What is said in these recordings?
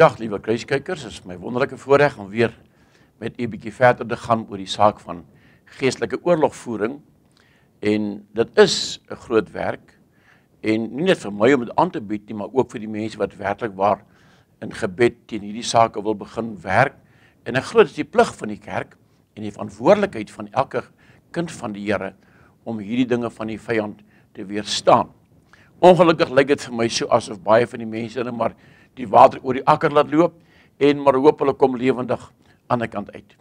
Goeiedag liewe kruiskykers, dit is my wonderlike voorreg om weer met u bietjie verder te gaan oor die saak van geestelike oorlogvoering. En dit is 'n groot werk en nie net vir my om dit aan te bied nie, maar ook vir die mense wat werklik waar in gebed teen hierdie saak wil begin werk. En 'n groot is die plig van die kerk en die verantwoordelikheid van elke kind van die Here om hierdie dinge van die vyand te weerstaan. Ongelukkig lyk dit vir my so asof baie van die mense hulle maar die water oor die akker laat loop en maar hoop hulle kom lewendig aan die kant uit.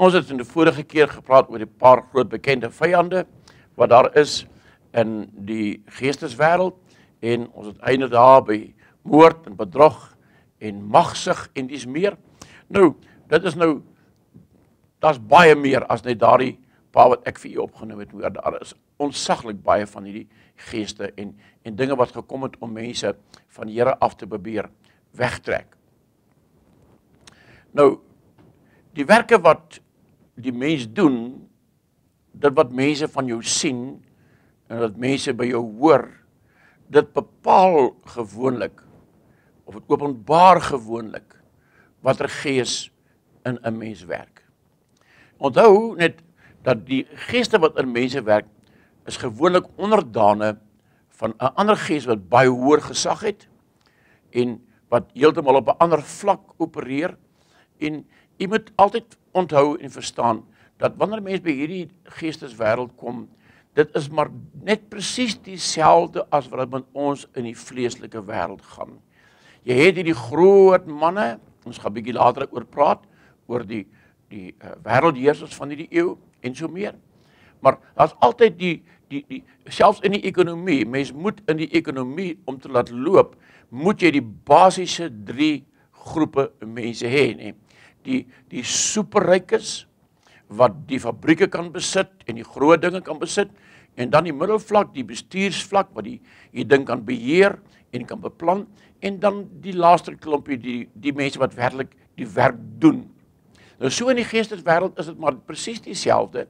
Ons het in die vorige keer gepraat oor die paar groot bekende vyande wat daar is in die geesteswêreld en ons het einde daar by moord en bedrog en magsig en dis meer. Nou, dit is nou daar's baie meer as net daardie paar wat ek vir u opgenoem het. Hoor, daar is onsaglik baie van hierdie geeste en en dinge wat gekom het om mense van Here af te beweer wegtrek. Nou die werke wat die mens doen, dit wat mense van jou sien en wat mense by jou hoor, dit bepaal gewoonlik of dit openbaar gewoonlik watter gees in 'n mens werk. Onthou net dat die geeste wat in mense werk is gewoonlik onderdane van 'n ander gees wat baie hoër gesag het en wat heeltemal op 'n ander vlak opereer en jy moet altyd onthou en verstaan dat wanneer mense by hierdie geesteswêreld kom dit is maar net presies dieselfde as wat met ons in die vleeslike wêreld gaan jy het hierdie groot manne ons gaan bietjie later oor praat oor die die uh, eh, wêreldheersers van hierdie eeu en so meer maar daar's altyd die die die selfs in die ekonomie mense moet in die ekonomie om te laat loop moet jy die basiese 3 groepe mense hê nê. Die die superrykes wat die fabrieke kan besit en die groot dinge kan besit en dan die middelvlak, die bestuursvlak wat die jy dink kan beheer en kan beplan en dan die laaste klompie die die mense wat werklik die werk doen. Nou so in die geesteswêreld is dit maar presies dieselfde.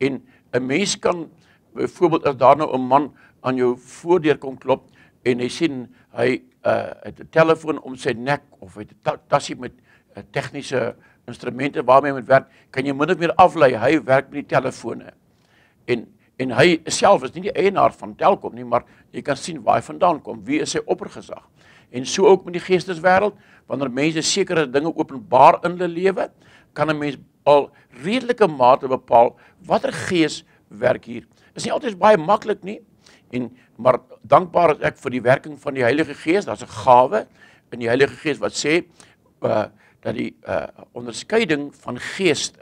En 'n mens kan byvoorbeeld as daar nou 'n man aan jou voordeur kom klop, en hy sien hy uh, het 'n telefoon om sy nek of hy het 'n tasie met uh, eh, tegniese instrumente waarmee hy moet werk, kan jy minder of meer aflei hy werk met die telefone. En en hy self is nie die eienaar van Telkom nie, maar jy kan sien waar hy vandaan kom, wie is sy oppergesag. En so ook met die geesteswêreld, wanneer mense sekere dinge openbaar in hulle lewe, kan 'n mens al redelike mate bepaal watter gees werk hier. Is nie altyd baie maklik nie, En maar dankbaar is ek vir die werking van die Heilige Gees. Daar's 'n gawe in die Heilige Gees wat sê uh dat die uh eh, onderskeiding van geeste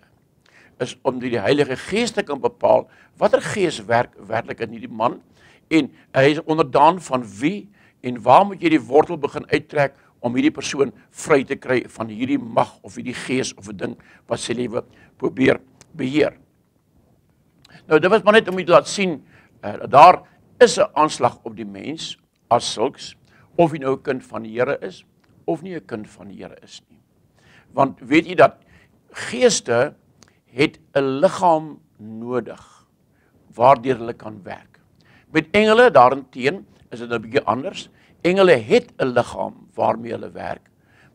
is om die, die Heilige Gees te kan bepaal watter gees werk werklik in hierdie man en uh, hy is onderdaan van wie en waar moet jy die wortel begin uittrek om hierdie persoon vry te kry van hierdie mag of hierdie gees of 'n ding wat sy lewe probeer beheer. Nou dit was maar net om dit laat sien uh, daar is 'n aanslag op die mens as sulks of hy nou 'n kind van die Here is of nie 'n kind van die Here is nie. Want weet jy dat geeste het 'n liggaam nodig waardeur hulle kan werk. Met engele daarteen is dit nou 'n bietjie anders. Engele het 'n liggaam waarmee hulle werk,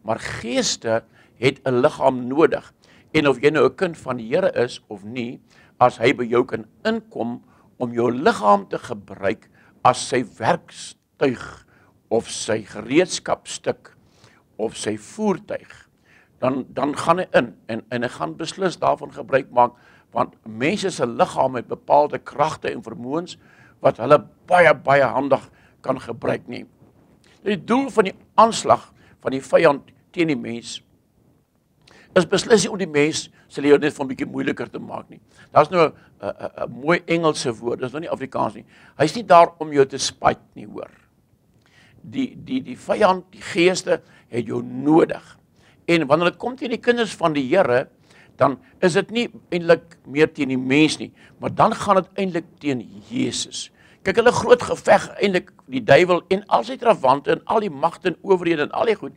maar geeste het 'n liggaam nodig. En of jy nou 'n kind van die Here is of nie, as hy by jou kan inkom, om jou liggaam te gebruik as sy werktuig of sy gereedskapstuk of sy voertuig dan dan gaan hy in en en hy gaan beslis daarvan gebruik maak want mense se liggame het bepaalde kragte en vermoëns wat hulle baie baie handig kan gebruik nie die doel van die aanslag van die vyand teen die mens is beslis om die mens se lewe net van 'n bietjie moeiliker te maak nie daar's nou 'n mooi Engelse woord. Dit is nog nie Afrikaans nie. Hy's nie daar om jou te spyt nie, hoor. Die die die vyand, die geeste het jou nodig. En wanneer dit kom teen die kinders van die Here, dan is dit nie eintlik meer teen die mens nie, maar dan gaan dit eintlik teen Jesus. Kyk, hulle groot geveg eintlik die duiwel en al sy trawante en al die magte en owerhede en al die goed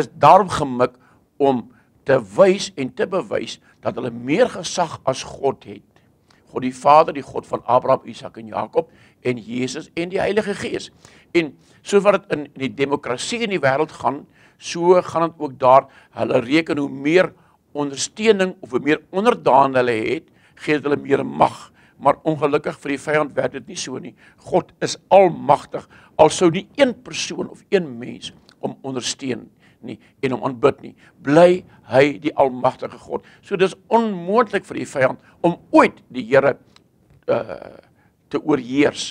is daarom gemik om te wys en te bewys dat hulle meer gesag as God het. God die Vader, die God van Abraham, Isak en Jakob en Jesus en die Heilige Gees. En so wat dit in die demokrasie in die wêreld gaan, so gaan dit ook daar. Hulle reken hoe meer ondersteuning of hoe meer onderdaan hulle het, gee dit hulle meer mag. Maar ongelukkig vir die vyand werk dit nie so nie. God is almagtig. Al sou die een persoon of een mens om ondersteun nie nie en hom aanbid nie, bly hy die almagtige God. So dis onmoontlik vir die vyand om ooit die Here uh te oorheers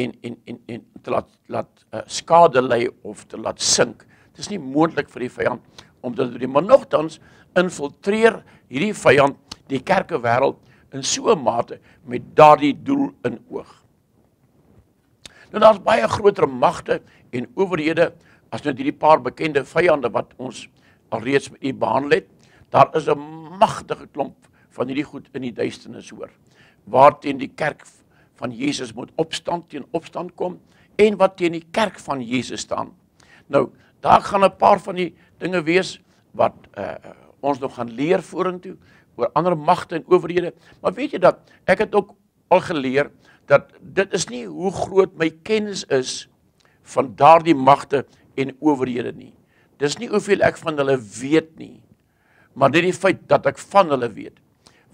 en en en en te laat laat uh, skade lei of te laat sink. Dis nie moontlik vir die vyand om dit te doen, maar nogtans infiltreer hierdie vyand die kerkewêreld in so 'n mate met daardie doel in oog. Nou daar's baie groter magte en owerhede as net nou hierdie paar bekende vyande wat ons alreeds met u behandel het, daar is 'n magtige klomp van hierdie goed in die duisternis hoor. Waar teen die kerk van Jesus moet opstand teen opstand kom en wat teen die kerk van Jesus staan. Nou, daar gaan 'n paar van die dinge wees wat uh, ons nog gaan leer vorentoe oor ander magte en owerhede. Maar weet jy dat ek het ook al geleer dat dit is nie hoe groot my kennis is van daardie magte en owerhede nie. Dis nie hoeveel ek van hulle weet nie, maar dit die feit dat ek van hulle weet.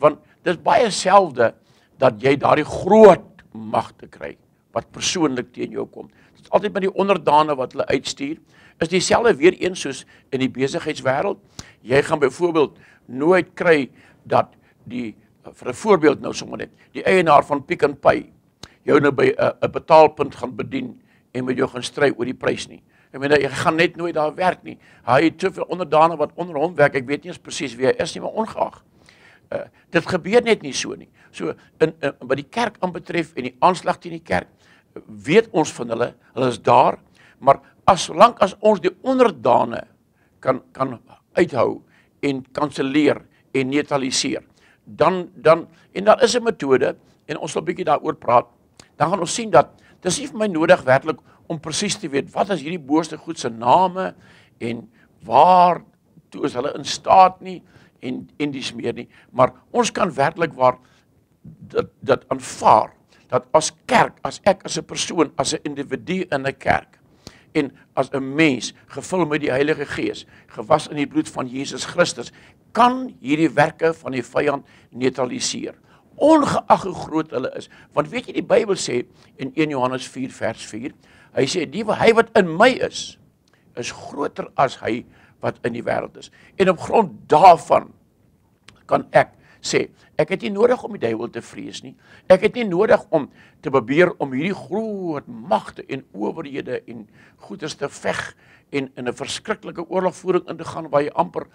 Want dis baie selfde dat jy daardie groot mag te kry wat persoonlik teen jou kom. Dit is altyd met die onderdane wat hulle uitstuur. Is dieselfde weer een soos in die besigheidswêreld. Jy gaan byvoorbeeld nooit kry dat die vir 'n voorbeeld nou sommer net die eienaar van Pick n Pay jou nou by 'n betaalpunt gaan bedien en met jou gaan stry oor die prys nie. Ek meen hy gaan net nooit daar werk nie. Hy het soveel onderdane wat onder hom werk. Ek weet nie eens presies wie hy is nie, maar ongeag. Uh, dit gebeur net nie so nie. So in, in by die kerk aanbetref en die aanslag teen die kerk, weet ons van hulle, hulle is daar, maar as lank as ons die onderdane kan kan uithou en kanselleer en neutraliseer, dan dan en daar is 'n metode en ons sal bietjie daaroor praat. Dan gaan ons sien dat dis nie vir my nodig werklik om presies te weet wat as hierdie boorste goed se name en waar toe is hulle in staat nie en en dis meer nie maar ons kan werklik waar dat dat aanvaar dat as kerk as ek as 'n persoon as 'n individu in 'n kerk en as 'n mens gevul met die Heilige Gees gewas in die bloed van Jesus Christus kan hierdie werke van die vyand neutraliseer ongeag hoe groot hulle is want weet jy die Bybel sê in 1 Johannes 4 vers 4 Hy sê die hy wat in my is is groter as hy wat in die wêreld is. En op grond daarvan kan ek sê ek het nie nodig om die duiwel te vrees nie. Ek het nie nodig om te probeer om hierdie groot magte en owerhede en goeders te veg en in 'n verskriklike oorlogvoering in te gaan waar jy amper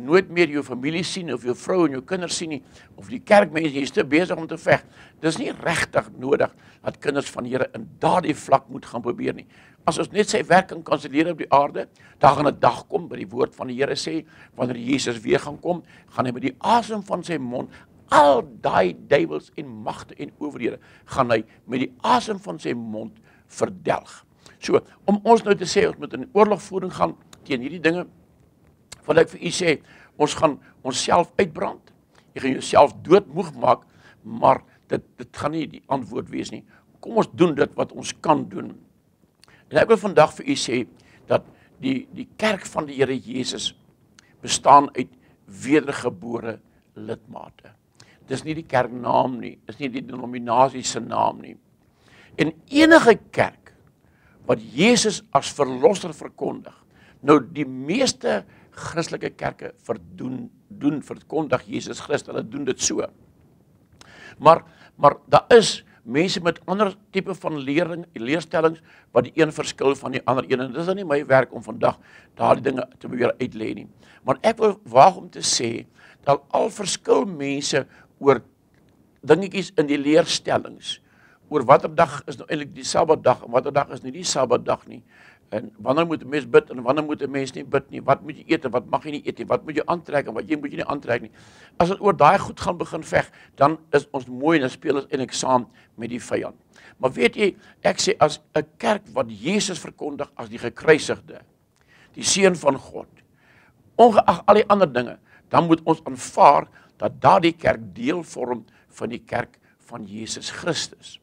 nooit meer jou familie sien of jou vrou en jou kinders sien nie of die kerkmense jy's te besig om te veg. Dis nie regtig nodig dat kinders van Here in daardie vlak moet gaan probeer nie. As ons net sy werking kanselleer op die aarde, dan gaan 'n dag kom by die woord van die Here sê wanneer Jesus weer gaan kom, gaan hy met die asem van sy mond al daai duiwels en magte en owerhede gaan hy met die asem van sy mond verdelg. So, om ons nou te sê ons moet in oorlogvoering gaan teen hierdie dinge want ek vir u sê ons gaan onsself uitbrand jy gaan jouself doodmoeg maak maar dit dit gaan nie die antwoord wees nie kom ons doen dit wat ons kan doen en ek wil vandag vir u sê dat die die kerk van die Here Jesus bestaan uit wedergebore lidmate dis nie die kerknaam nie is nie die denominasie se naam nie en enige kerk wat Jesus as verlosser verkondig nou die meeste Christelike kerke verdoen doen verkondig Jesus Christus. Hulle doen dit so. Maar maar daar is mense met ander tipe van leering, leerstellings wat die een verskil van die ander een en dis nou nie my werk om vandag daardie dinge te probeer uitlê nie. Maar ek wil waag om te sê dat al verskil mense oor dingetjies in die leerstellings oor watter dag is nou eintlik die Sabbatdag en watter dag is nie die Sabbatdag nie. En wanneer moet 'n mens bid en wanneer moet 'n mens nie bid nie? Wat moet jy eet en wat mag jy nie eet nie? Wat moet jy aantrek en wat jy moet jy nie aantrek nie? As ons oor daai goed gaan begin veg, dan is ons mooi en speel ons eintlik saam met die vyand. Maar weet jy, ek sê as 'n kerk wat Jesus verkondig as die gekruisigde, die seun van God, ongeag al die ander dinge, dan moet ons aanvaar dat daardie kerk deel vorm van die kerk van Jesus Christus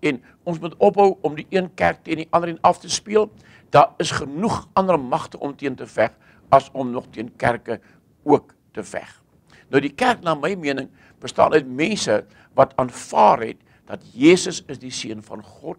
en ons moet ophou om die een kerk teen die ander en af te speel. Daar is genoeg ander magte om teen te veg as om nog teen kerke ook te veg. Nou die kerk na my mening bestaan uit mense wat aanvaar het dat Jesus is die seun van God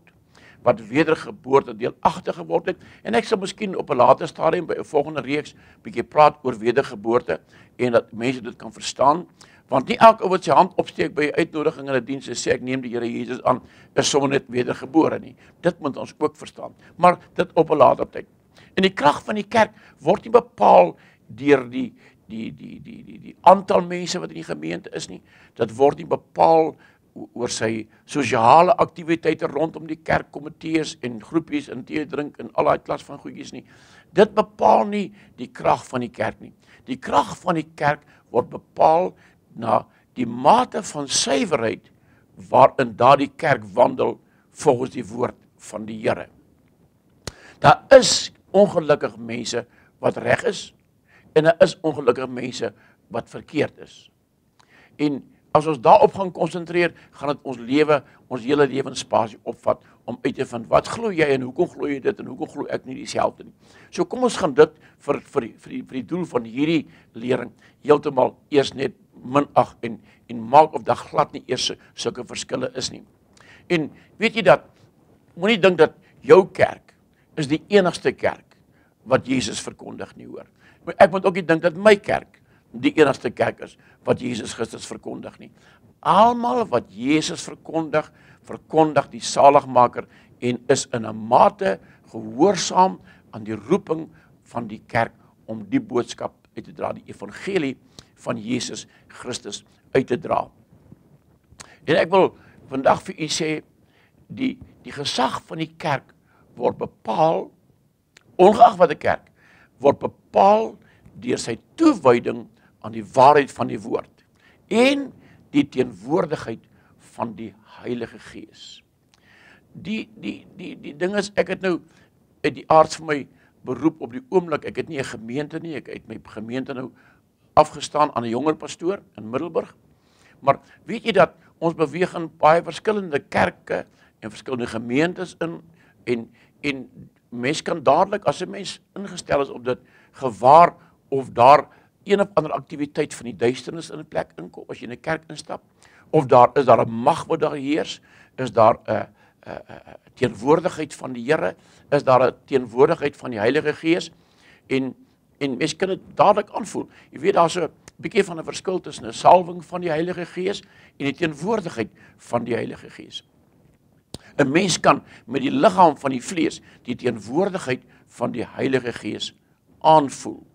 wat wedergeboorte deelagtig geword het en ek sal miskien op 'n later stadium by 'n volgende reeks bietjie praat oor wedergeboorte en dat mense dit kan verstaan Want nie elke ou wat sy hand opsteek by 'n uitnodiging in 'n diens en sê ek neem die Here Jesus aan, is sommer net wedergebore nie. Dit moet ons ook verstaan. Maar dit op 'n later tyd. En die krag van die kerk word nie bepaal deur die die die die die die aantal mense wat in die gemeente is nie. Dit word nie bepaal oor sy sosiale aktiwiteite rondom die kerk komitees en groepies in tee drink en al daai klas van goedjies nie. Dit bepaal nie die krag van die kerk nie. Die krag van die kerk word bepaal na die mate van suiwerheid waarin daardie kerk wandel volgens die woord van die Here. Daar is ongelukkige mense wat reg is en daar is ongelukkige mense wat verkeerd is. En as ons daarop gaan konsentreer, gaan dit ons lewe, ons hele lewensspasie opvat om uit te vind wat glo jy en hoekom glo jy dit en hoekom glo ek nie dieselfde nie. So kom ons gaan dit vir vir vir die, vir die doel van hierdie lering heeltemal eers net minag en en maak of daar glad nie eers sulke verskille is nie. En weet jy dat moenie dink dat jou kerk is die enigste kerk wat Jesus verkondig nie hoor. Maar ek moet ook nie dink dat my kerk die enigste kerk is wat Jesus Christus verkondig nie. Almal wat Jesus verkondig, verkondig die saligmaker en is in 'n mate gehoorsaam aan die roeping van die kerk om die boodskap uit te dra, die evangelie van Jesus Christus uit te dra. En ek wil vandag vir u sê die die gesag van die kerk word bepaal ongeag wat 'n kerk word bepaal deur sy toewyding aan die waarheid van die woord en die teenwoordigheid van die Heilige Gees. Die die die die ding is ek het nou uit die aard van my beroep op die oomblik, ek het nie 'n gemeente nie, ek het my gemeente nou afgestaan aan 'n jonger pastoor in Middelburg. Maar weet jy dat ons beweeg in baie verskillende kerke en verskillende gemeentes in en en mense kan dadelik as 'n mens ingestel is op dit gewaar of daar een of ander aktiwiteit van die duisternis in 'n plek inkom as jy in 'n kerk instap of daar is daar 'n mag wat daar heers is daar 'n teenwoordigheid van die Here is daar 'n teenwoordigheid van die Heilige Gees en en mens kan dit dadelik aanvoel. Jy weet daar's 'n bietjie van 'n verskil tussen 'n salwing van die Heilige Gees en die teenwoordigheid van die Heilige Gees. 'n Mens kan met die liggaam van die vlees die teenwoordigheid van die Heilige Gees aanvoel.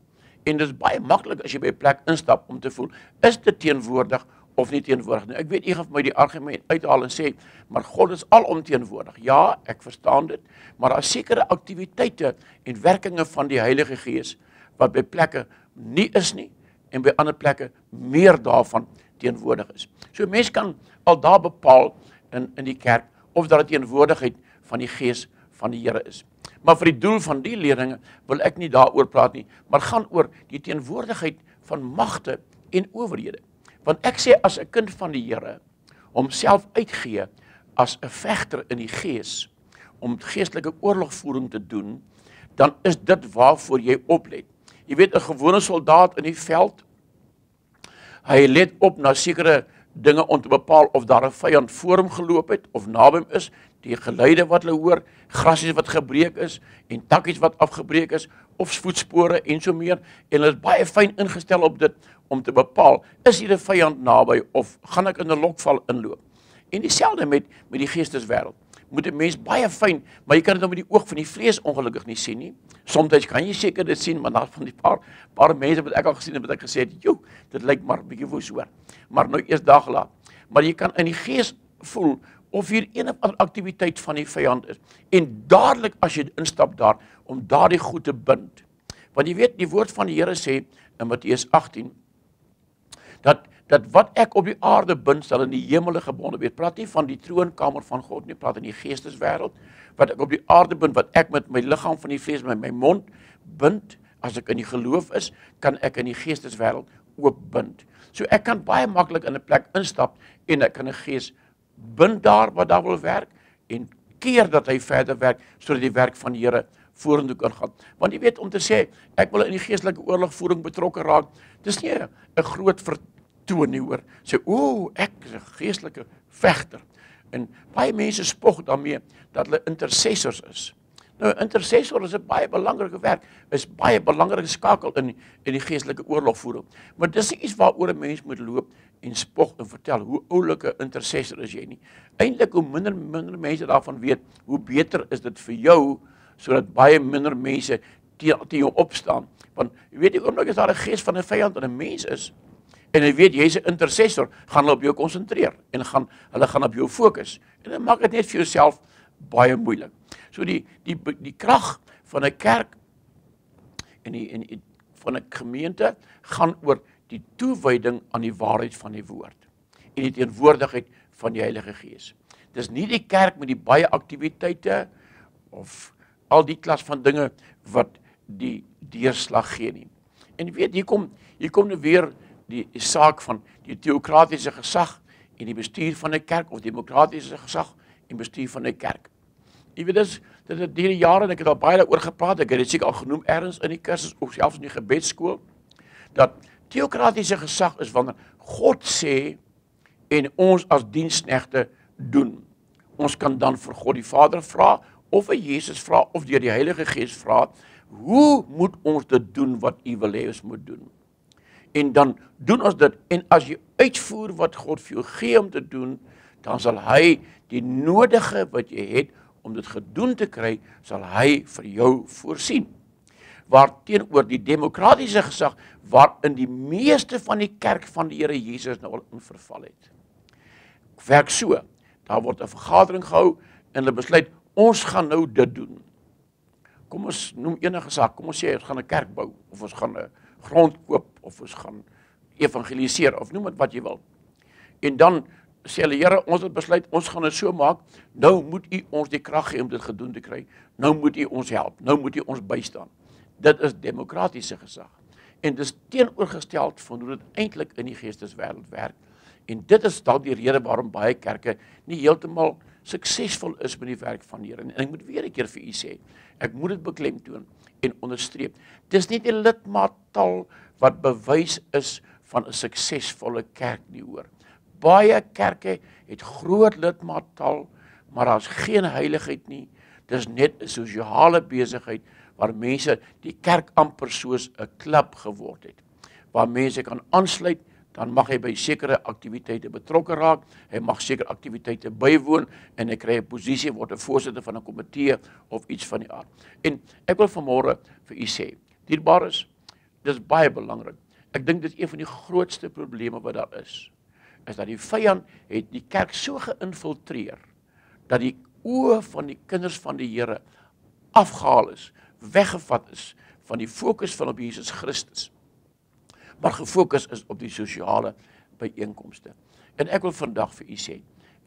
En dit is baie maklik as jy by 'n plek instap om te voel, is dit teenwoordig of nie teenwoordig nie. Ek weet u gaan vir my die argument uithaal en sê, maar God is alomteenwoordig. Ja, ek verstaan dit, maar daar's sekere aktiwiteite en werkinge van die Heilige Gees wat by plekke nie is nie en by ander plekke meer daarvan teenwoordig is. So mense kan al daar bepaal in in die kerk of dat dit teenwoordigheid van die gees van die Here is. Maar vir die doel van die leerlinge wil ek nie daaroor praat nie, maar gaan oor die teenwoordigheid van magte en owerhede. Want ek sê as 'n kind van die Here homself uitgee as 'n vegter in die gees om geestelike oorlogvoering te doen, dan is dit waarvoor jy oplet jy weet 'n gewone soldaat in die veld hy let op na sekere dinge om te bepaal of daar 'n vyand voor hom geloop het of naby hom is die geluide wat hulle hoor grasies wat gebreek is en takkies wat afgebreek is of voetspore en so meer en hulle is baie fyn ingestel op dit om te bepaal is hier 'n vyand naby of gaan ek in 'n lokval inloop En dieselfde met met die geesteswêreld. Moet 'n mens baie fyn, maar jy kan dit nou met die oog van die vlees ongelukkig nie sien nie. Soms kan jy seker dit sien, maar daar van die paar paar mense wat ek al gesien het wat ek gesê het, "Joe, dit lyk maar bietjie voos hoor." Maar nou eers dag laat. Maar jy kan in die gees voel of hier een of ander aktiwiteit van die vyand is. En dadelik as jy instap daar om daardie goed te bind. Want jy weet, die woord van die Here sê in Matteus 18 dat dat wat ek op die aarde bind sal in die hemele gebonde wees. Praat nie van die troonkamer van God nie, praat in die geesteswêreld. Wat ek op die aarde bind, wat ek met my liggaam van die vlees met my mond bind, as ek in die geloof is, kan ek in die geesteswêreld oop bind. So ek kan baie maklik in 'n plek instap en ek kan 'n gees bind daar wat daar wil werk en keer dat hy verder werk sodat die werk van die Here vorentoe kan gaan. Want jy weet om te sê ek wil in die geestelike oorlogvoering betrokke raak, dis nie 'n groot toon nie oor. Sê o, ek is 'n geestelike vegter. En baie mense spog daarmee dat hulle intercessors is. Nou intercessor is 'n baie belangrike werk, is baie belangrike skakel in in die geestelike oorlogvoering. Maar dis nie iets waaroor 'n mens moet loop en spog en vertel hoe oulike intercessor is jy nie. Eintlik hoe minder minder mense daarvan weet, hoe beter is dit vir jou sodat baie minder mense teen te jou opstaan. Want jy weet die oomblik is daar 'n gees van 'n vyand en 'n mens is en hy weet jy's 'n intercessor, gaan hulle op jou konsentreer en gaan hulle gaan op jou fokus. En dit maak dit net vir jouself baie moeilik. So die die die krag van 'n kerk en die en die, van 'n gemeente gaan oor die toewyding aan die waarheid van die woord en die teenwoordigheid van die Heilige Gees. Dis nie die kerk met die baie aktiwiteite of al die klas van dinge wat die deurslag gee nie. En weet, hier kom hier kom nou weer die saak van die teokratiese gesag en die bestuur van 'n kerk of demokratiese gesag en bestuur van 'n kerk. Jy weet dis dit het deur die jare en ek het al baie daaroor gepraat. Ek het dit seker al genoem eers in die kursus of selfs in die gebedskool dat teokratiese gesag is wanneer God sê en ons as diensknegte doen. Ons kan dan vir God die Vader vra of vir Jesus vra of deur die Heilige Gees vra, hoe moet ons dit doen wat U wil hê ons moet doen? en dan doen ons dit en as jy uitvoer wat God vir jou gee om te doen, dan sal hy die nodige wat jy het om dit gedoen te kry, sal hy vir jou voorsien. Waarteenoor die demokratiese gesag waarin die meeste van die kerk van die Here Jesus nou al in verval het. Werk so. Daar word 'n vergadering gehou en hulle besluit ons gaan nou dit doen. Kom ons noem enige saak, kom ons sê ons gaan 'n kerk bou of ons gaan 'n grond koop of ons gaan evangeliseer of noem dit wat jy wil. En dan sê hulle Here, ons het besluit ons gaan dit so maak. Nou moet U ons die krag gee om dit gedoen te kry. Nou moet U ons help. Nou moet U ons bystaan. Dit is demokratiese gesag. En dit is teenoorgestel van hoe dit eintlik in die geesteswêreld werk. En dit is dan die rede waarom baie kerke nie heeltemal suksesvol is met die werk van die Here. En ek moet weer 'n keer vir u sê, ek moet dit beklemtoon en onderstreep. Dis nie die lidmaattal wat bewys is van 'n suksesvolle kerk nie hoor. Baie kerke het groot lidmaattal, maar daar's geen heiligheid nie. Dis net 'n sosiale besigheid waar mense die kerk amper soos 'n klub geword het. Waar mense kan aansluit dan mag hy by sekere aktiwiteite betrokke raak, hy mag sekere aktiwiteite bywoon en hy kry 'n posisie word 'n voorsitter van 'n komitee of iets van die aard. En ek wil vanmôre vir u sê, dierbares, dis baie belangrik. Ek dink dit is een van die grootste probleme wat daar is, is dat die vyand het die kerk so geïnfiltreer dat die oë van die kinders van die Here afgehaal is, weggevat is van die fokus van op Jesus Christus maar gefokus is op die sosiale byeenkomste. En ek wil vandag vir u sê,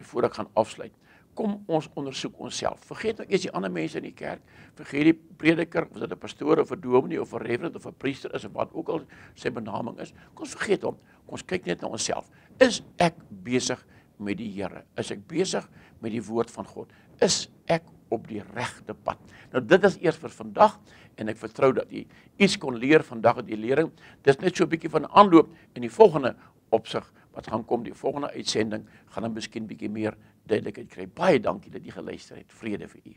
voor ek gaan afsluit, kom ons ondersoek onsself. Vergeet nou eers die ander mense in die kerk, vergeet die prediker of dit 'n pastoor of 'n dominee of 'n reverend of 'n priester is of wat ook al sy benaming is. Kom ons vergeet hom. Kom ons kyk net na onsself. Is ek besig met die Here? Is ek besig met die woord van God? Is ek op die regte pad. Nou dit is eers vir vandag en ek vertrou dat jy iets kon leer vandag uit die lering. Dis net so 'n bietjie van 'n aanloop en die volgende opsig wat gaan kom, die volgende uitsending gaan dan miskien bietjie meer duidelikheid kry. Baie dankie dat jy geluister het. Vrede vir u.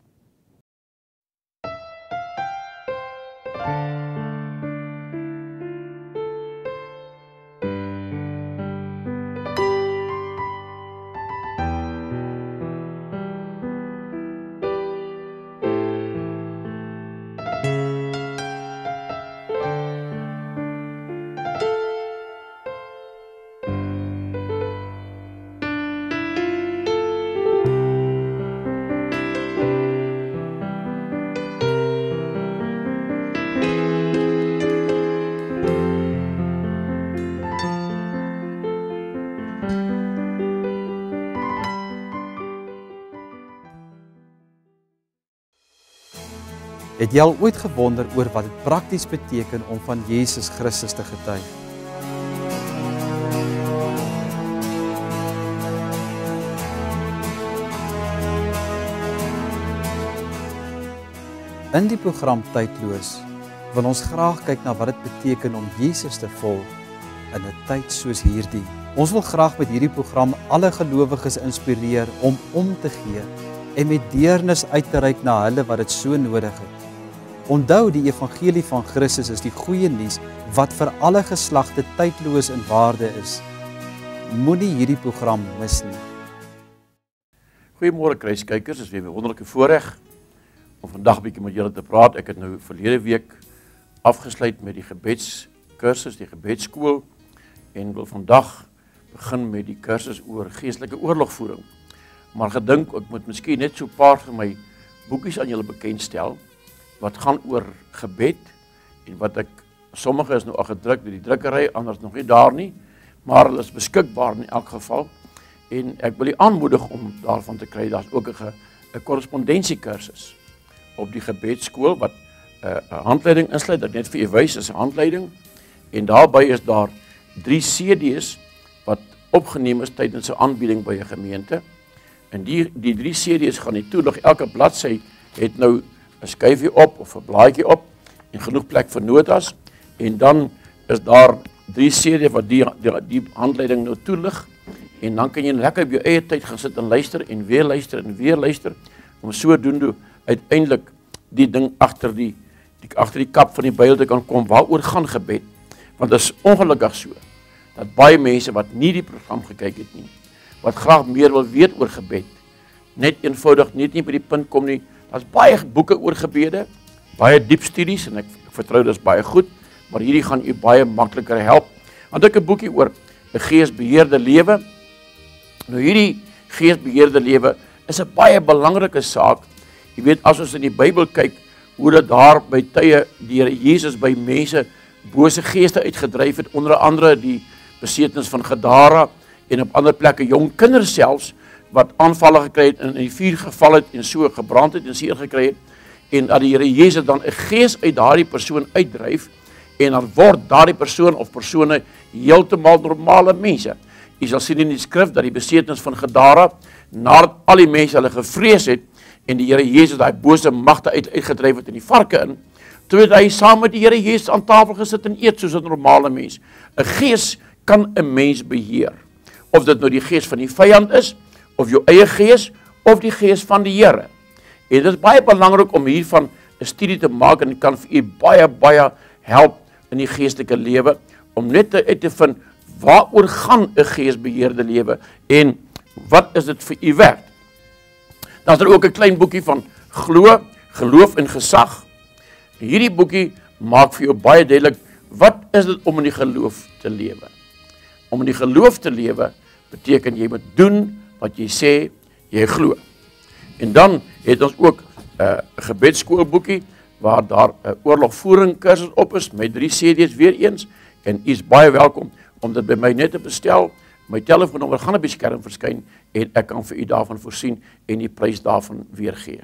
thank you Het jy al ooit gewonder oor wat dit prakties beteken om van Jesus Christus te getuig? In die program Tydloos wil ons graag kyk na wat dit beteken om Jesus te volg in 'n tyd soos hierdie. Ons wil graag met hierdie program alle gelowiges inspireer om om te gee en met deernis uit te reik na hulle wat dit so nodig het. Onthou die evangelie van Christus is die goeie nuus wat vir alle geslagte tydloos in waarde is. Moenie hierdie program mis nie. Goeiemôre kruiskykers, dis weer 'n wonderlike voorreg om vandag 'n bietjie met julle te praat. Ek het nou verlede week afgesluit met die gebedskursus, die gebedskool en wil vandag begin met die kursus oor geestelike oorlogvoering. Maar gedink ek moet miskien net so 'n paar van my boekies aan julle bekendstel wat gaan oor gebed en wat ek sommige is nou al gedruk by die drukkery, ander is nog nie daar nie, maar hulle is beskikbaar in elk geval. En ek wil u aanmoedig om daarvan te kry. Daar's ook 'n korrespondensie kursus op die gebedskool wat eh, 'n uh, handleiding insluit wat net vir u wys is 'n handleiding. En daarbey is daar 3 CD's wat opgeneem is tydens 'n aanbieding by 'n gemeente. En die die 3 CD's gaan nie toelig elke bladsy het nou 'n skuifie op of 'n blaadjie op en genoeg plek vir notas en dan is daar drie series wat die die, die handleiding nou toelig en dan kan jy lekker op jou eie tyd gaan sit en luister en weer luister en weer luister om sodoende uiteindelik die ding agter die die agter die kap van die Bybel te kan kom waaroor gaan gebed want dit is ongelukkig so dat baie mense wat nie die program gekyk het nie wat graag meer wil weet oor gebed net eenvoudig net nie by die punt kom nie Daar's baie boeke oor gebede, baie diep studies en ek, ek vertrou dit is baie goed, maar hierdie gaan u baie makliker help. Want ek 'n boekie oor 'n geesbeheerde lewe. Nou hierdie geesbeheerde lewe is 'n baie belangrike saak. Jy weet as ons in die Bybel kyk hoe dat daar by tye deur Jesus by mense bose geeste uitgedryf het onder andere die besetenis van Gadara en op ander plekke jong kinders selfs wat aanvalle gekry het en in die vuur geval het en so gebrand het en seer gekry het en dat die Here Jesus dan 'n gees uit daardie persoon uitdryf en dan word daardie persoon of persone heeltemal normale mense. Jy sal sien in die skrif dat die besetenis van Gadara nadat al die mense hulle gevrees het en die Here Jesus daai bose magte uit uitgedryf het in die varke in toe hy saam met die Here Jesus aan tafel gesit en eet soos 'n normale mens. 'n Gees kan 'n mens beheer. Of dit nou die gees van die vyand is, of jou eie gees of die gees van die Here. En dit is baie belangrik om hiervan 'n studie te maak en kan vir u baie baie help in die geestelike lewe om net te uit te vind waaroor gaan 'n geesbeheerde lewe en wat is dit vir u werd? Daar's er ook 'n klein boekie van glo, geloof en gesag. Hierdie boekie maak vir jou baie duidelik wat is dit om in die geloof te lewe. Om in die geloof te lewe beteken jy moet doen wat jy sê jy glo. En dan het ons ook 'n uh, eh, gebedskoolboekie waar daar 'n uh, eh, oorlogvoering kursus op is met 3 CD's weer eens en u is baie welkom om dit by my net te bestel. My telefoonnommer gaan op die skerm verskyn en ek kan vir u daarvan voorsien en die prys daarvan weergee.